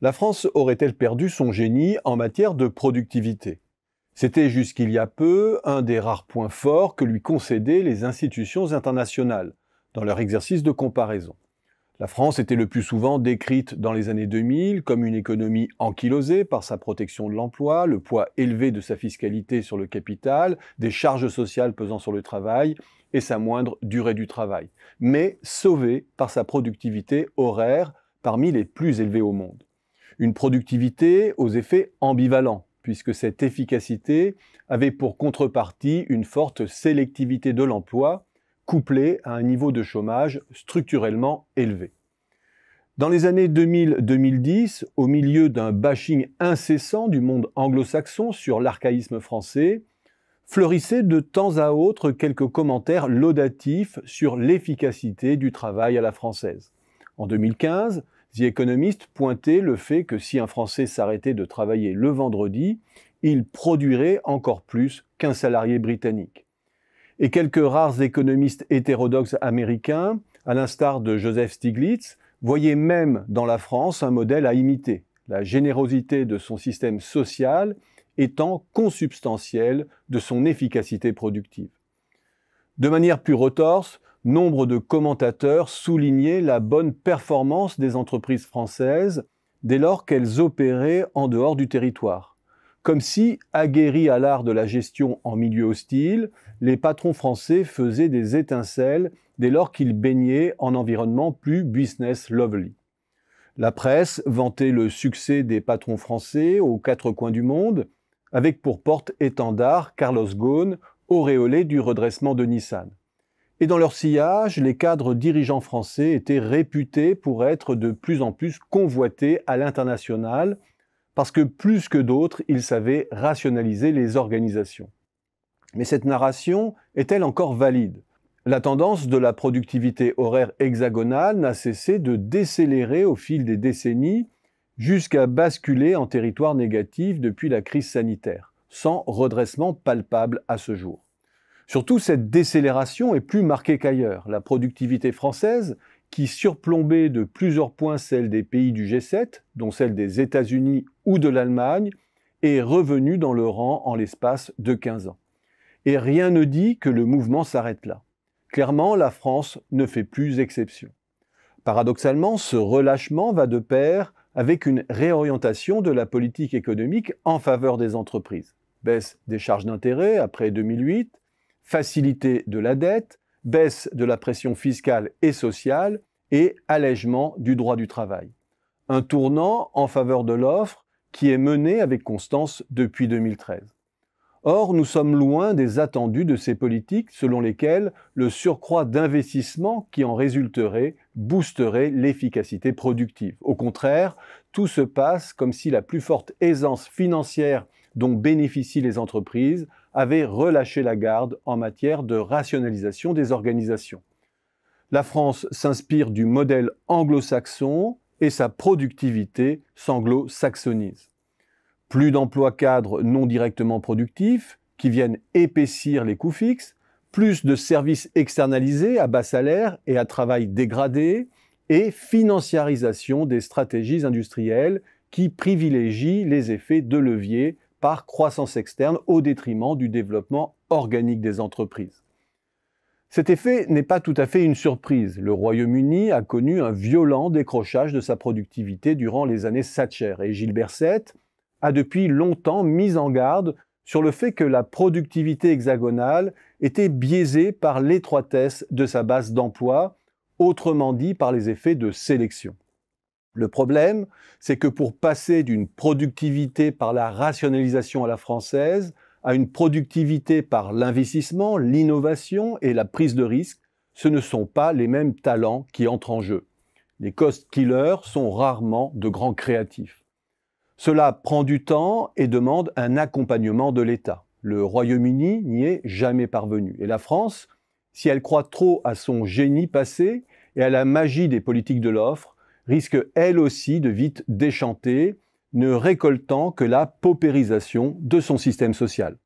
la France aurait-elle perdu son génie en matière de productivité C'était jusqu'il y a peu un des rares points forts que lui concédaient les institutions internationales dans leur exercice de comparaison. La France était le plus souvent décrite dans les années 2000 comme une économie ankylosée par sa protection de l'emploi, le poids élevé de sa fiscalité sur le capital, des charges sociales pesant sur le travail et sa moindre durée du travail, mais sauvée par sa productivité horaire parmi les plus élevées au monde. Une productivité aux effets ambivalents, puisque cette efficacité avait pour contrepartie une forte sélectivité de l'emploi, couplée à un niveau de chômage structurellement élevé. Dans les années 2000-2010, au milieu d'un bashing incessant du monde anglo-saxon sur l'archaïsme français, fleurissaient de temps à autre quelques commentaires laudatifs sur l'efficacité du travail à la française. En 2015, économistes pointaient le fait que si un Français s'arrêtait de travailler le vendredi, il produirait encore plus qu'un salarié britannique. Et quelques rares économistes hétérodoxes américains, à l'instar de Joseph Stiglitz, voyaient même dans la France un modèle à imiter, la générosité de son système social étant consubstantielle de son efficacité productive. De manière plus retorse, nombre de commentateurs soulignaient la bonne performance des entreprises françaises dès lors qu'elles opéraient en dehors du territoire. Comme si, aguerris à l'art de la gestion en milieu hostile, les patrons français faisaient des étincelles dès lors qu'ils baignaient en environnement plus business lovely. La presse vantait le succès des patrons français aux quatre coins du monde, avec pour porte-étendard Carlos Ghosn, auréolé du redressement de Nissan. Et dans leur sillage, les cadres dirigeants français étaient réputés pour être de plus en plus convoités à l'international, parce que plus que d'autres, ils savaient rationaliser les organisations. Mais cette narration est-elle encore valide La tendance de la productivité horaire hexagonale n'a cessé de décélérer au fil des décennies, jusqu'à basculer en territoire négatif depuis la crise sanitaire, sans redressement palpable à ce jour. Surtout, cette décélération est plus marquée qu'ailleurs. La productivité française, qui surplombait de plusieurs points celle des pays du G7, dont celle des États-Unis ou de l'Allemagne, est revenue dans le rang en l'espace de 15 ans. Et rien ne dit que le mouvement s'arrête là. Clairement, la France ne fait plus exception. Paradoxalement, ce relâchement va de pair avec une réorientation de la politique économique en faveur des entreprises. Baisse des charges d'intérêt après 2008, facilité de la dette, baisse de la pression fiscale et sociale et allègement du droit du travail. Un tournant en faveur de l'offre qui est mené avec constance depuis 2013. Or, nous sommes loin des attendus de ces politiques selon lesquelles le surcroît d'investissement qui en résulterait boosterait l'efficacité productive. Au contraire, tout se passe comme si la plus forte aisance financière dont bénéficient les entreprises avait relâché la garde en matière de rationalisation des organisations. La France s'inspire du modèle anglo-saxon et sa productivité s'anglo-saxonise. Plus d'emplois cadres non directement productifs qui viennent épaissir les coûts fixes, plus de services externalisés à bas salaire et à travail dégradé, et financiarisation des stratégies industrielles qui privilégient les effets de levier par croissance externe au détriment du développement organique des entreprises. Cet effet n'est pas tout à fait une surprise. Le Royaume-Uni a connu un violent décrochage de sa productivité durant les années Thatcher et Gilbert Sett a depuis longtemps mis en garde sur le fait que la productivité hexagonale était biaisée par l'étroitesse de sa base d'emploi, autrement dit par les effets de sélection. Le problème, c'est que pour passer d'une productivité par la rationalisation à la française à une productivité par l'investissement, l'innovation et la prise de risque, ce ne sont pas les mêmes talents qui entrent en jeu. Les cost killers sont rarement de grands créatifs. Cela prend du temps et demande un accompagnement de l'État. Le Royaume-Uni n'y est jamais parvenu. Et la France, si elle croit trop à son génie passé et à la magie des politiques de l'offre, risque elle aussi de vite déchanter, ne récoltant que la paupérisation de son système social.